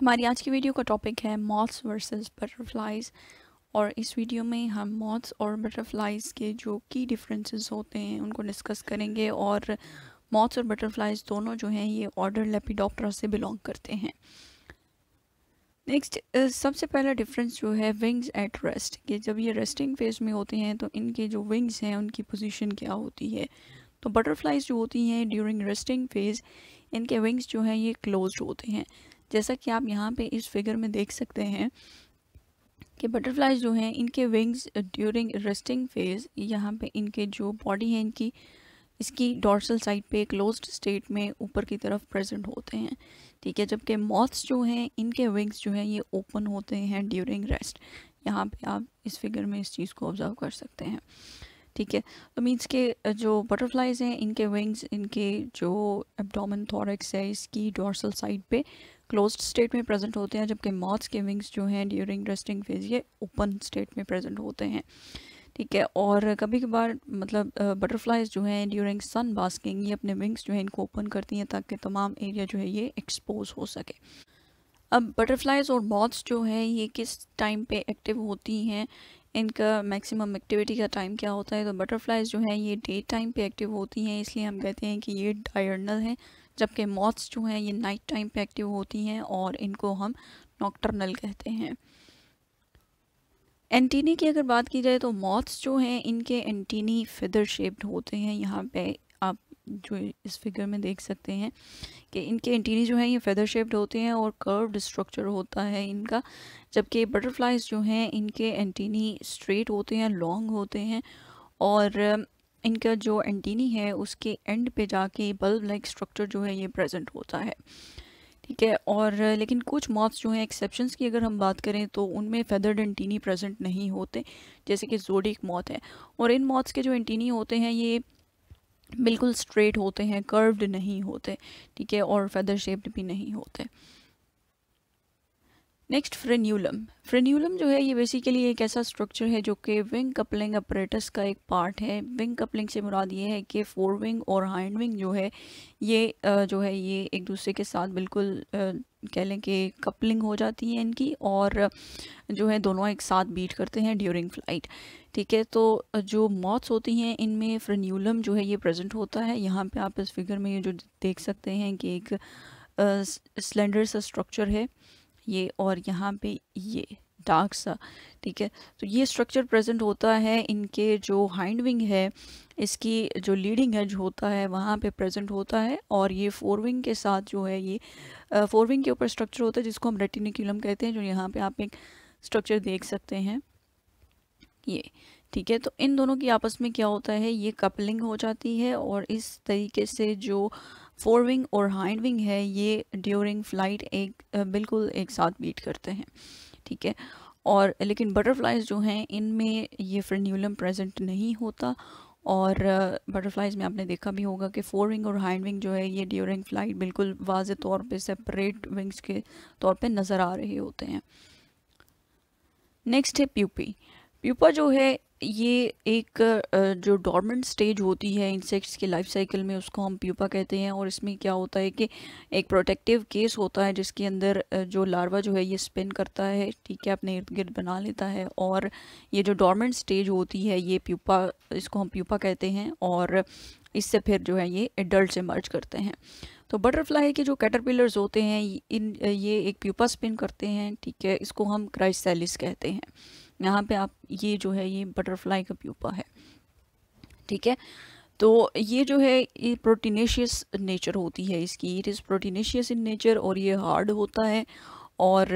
हमारी आज की वीडियो का टॉपिक है मॉथ्स वर्सेस बटरफ्लाइज और इस वीडियो में हम मॉथ्स और बटरफ्लाइज के जो की डिफरेंसेस होते हैं उनको डिस्कस करेंगे और मॉथ्स और बटरफ्लाइज दोनों जो हैं ये ऑर्डर लेपिडॉप्टरा से बिलोंग करते हैं नेक्स्ट सबसे पहला डिफरेंस जो है विंग्स एट रेस्ट कि जब ये रेस्टिंग फेज में होते हैं तो इनके जो विंग्स हैं उनकी पोजीशन क्या होती है तो बटरफ्लाइज जो होती हैं ड्यूरिंग रेस्टिंग फेज़ इनके विंग्स जो हैं ये क्लोज होते हैं जैसा कि आप यहाँ पे इस फिगर में देख सकते हैं कि बटरफ्लाइज जो हैं इनके विंग्स ड्यूरिंग रेस्टिंग फेज यहाँ पे इनके जो बॉडी है इनकी इसकी डॉर्सल साइड पे क्लोज्ड स्टेट में ऊपर की तरफ प्रेजेंट होते हैं ठीक है जबकि मॉथ्स जो हैं इनके विंग्स जो हैं ये ओपन होते हैं ड्यूरिंग रेस्ट यहाँ पे आप इस फिगर में इस चीज़ को ऑब्ज़र्व कर सकते हैं ठीक है तो मीन्स के जो बटरफ्लाइज़ हैं इनके विंग्स इनके जो एब्डोमन थॉरक्स है इसकी डोर्सल साइड पे क्लोज स्टेट में प्रेजेंट होते हैं जबकि मॉथ्स के विंग्स जो हैं ड्यूरिंग रेस्टिंग फेज ये ओपन स्टेट में प्रेजेंट होते हैं ठीक है और कभी कभार मतलब बटरफ्लाइज जो हैं ड्यूरिंग सन बास्किंग ये अपने विंग्स जो है इनको ओपन करती हैं ताकि तमाम एरिया जो है ये एक्सपोज हो सके अब बटरफ्लाइज़ और मॉथ्स जो हैं ये किस टाइम पे एक्टिव होती हैं इनका मैक्सिमम एक्टिविटी का टाइम क्या होता है तो बटरफ्लाइज़ जो है ये डे टाइम पे एक्टिव होती हैं इसलिए हम कहते हैं कि ये डायर्नल हैं जबकि मॉथ्स जो हैं ये नाइट टाइम पे एक्टिव होती हैं और इनको हम नॉक्टर्नल कहते हैं एंटीनी की अगर बात की जाए तो मॉथ्स जो हैं इनके एंटीनी फिदर शेप्ड होते हैं यहाँ पे जो इस फिगर में देख सकते हैं कि इनके एंटीनी जो हैं ये फेदर शेप्ड होते हैं और कर्व्ड स्ट्रक्चर होता है इनका जबकि बटरफ्लाइज जो हैं इनके एंटीनी स्ट्रेट होते हैं लॉन्ग होते हैं और इनका जो एंटीनी है उसके एंड पे जाके बल्ब लाइक स्ट्रक्चर जो है ये प्रेजेंट होता है ठीक है और लेकिन कुछ मॉथ्स जो हैं एक्सेप्शन की अगर हम बात करें तो उनमें फेदर्ड एंटीनी प्रेजेंट नहीं होते जैसे कि जोडिक मॉथ है और इन मॉथ्स के जो एंटीनी होते हैं ये बिल्कुल स्ट्रेट होते हैं कर्व्ड नहीं होते ठीक है और फेदर शेप्ड भी नहीं होते नेक्स्ट फ्रेन्यूलम फ्रेन्यूलम जो है ये बेसिकली एक ऐसा स्ट्रक्चर है जो कि विंग कपलिंग अपरेटस का एक पार्ट है विंग कपलिंग से मुराद ये है कि फोर विंग और हाइंड विंग जो है ये जो है ये एक दूसरे के साथ बिल्कुल कह लें कि कपलिंग हो जाती है इनकी और जो है दोनों एक साथ बीट करते हैं ड्यूरिंग फ्लाइट ठीक है तो जो मॉथ्स होती हैं इनमें फ्रेन्यूलम जो है ये प्रेजेंट होता है यहाँ पर आप इस फिगर में ये जो देख सकते हैं कि एक स्लेंडर सा स्ट्रक्चर है ये और यहाँ पे ये डार्क सा ठीक है तो ये स्ट्रक्चर प्रेजेंट होता है इनके जो हाइंड विंग है इसकी जो लीडिंग एज होता है वहाँ पे प्रेजेंट होता है और ये फोर विंग के साथ जो है ये फोर विंग के ऊपर स्ट्रक्चर होता है जिसको हम रेटिनिकुलम कहते हैं जो यहाँ पे आप एक स्ट्रक्चर देख सकते हैं ये ठीक है तो इन दोनों की आपस में क्या होता है ये कपलिंग हो जाती है और इस तरीके से जो फोर विंग और हाइंड विंग है ये ड्यूरिंग फ्लाइट एक बिल्कुल एक साथ बीट करते हैं ठीक है और लेकिन बटरफ्लाइज जो हैं इनमें ये फ्रेन्यूलम प्रेजेंट नहीं होता और बटरफ्लाइज में आपने देखा भी होगा कि फोर विंग और हाइंड विंग जो है ये ड्यूरिंग फ्लाइट बिल्कुल वाज तौर पे सेपरेट विंग्स के तौर पे नज़र आ रहे होते हैं नेक्स्ट है प्यूपी प्यूपा जो है ये एक जो डॉर्मेंट स्टेज होती है इंसेक्ट्स के लाइफ साइकिल में उसको हम प्यूपा कहते हैं और इसमें क्या होता है कि एक प्रोटेक्टिव केस होता है जिसके अंदर जो लार्वा जो है ये स्पिन करता है ठीक है अपने इर्द गिर्द बना लेता है और ये जो डॉर्मेंट स्टेज होती है ये प्यूपा इसको हम प्यूपा कहते हैं और इससे फिर जो है ये एडल्ट से मर्ज करते हैं तो बटरफ्लाई के जो कैटरपिलर्स होते हैं इन ये एक प्यूपा स्पिन करते हैं ठीक है इसको हम क्राइसैलिस कहते हैं यहाँ पे आप ये जो है ये बटरफ्लाई का प्यूपा है ठीक है तो ये जो है ये प्रोटीनेशियस नेचर होती है इसकी it is proteinaceous in nature और ये हार्ड होता है और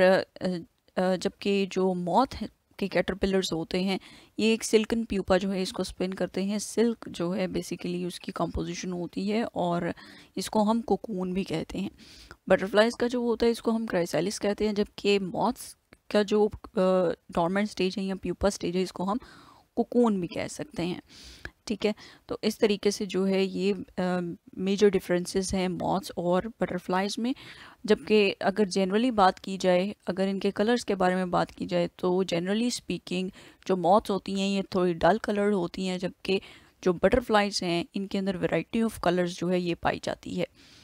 जबकि जो मौत है के कैटरपिलर्स होते हैं ये एक सिल्कन प्यूपा जो है इसको स्पिन करते हैं सिल्क जो है बेसिकली उसकी कंपोजिशन होती है और इसको हम कोकून भी कहते हैं बटरफ्लाइज का जो होता है इसको हम क्राइसैलिस कहते हैं जबकि मॉथ्स का जो डॉर्मेंट स्टेज है या प्यूपा स्टेज है इसको हम कुकून भी कह सकते हैं ठीक है तो इस तरीके से जो है ये मेजर डिफरेंसेस हैं मॉथ्स और बटरफ्लाइज में जबकि अगर जनरली बात की जाए अगर इनके कलर्स के बारे में बात की जाए तो जनरली स्पीकिंग जो मॉथ्स होती हैं ये थोड़ी डल कलर्ड होती हैं जबकि जो बटरफ्लाइज हैं इनके अंदर वैरायटी ऑफ कलर्स जो है ये पाई जाती है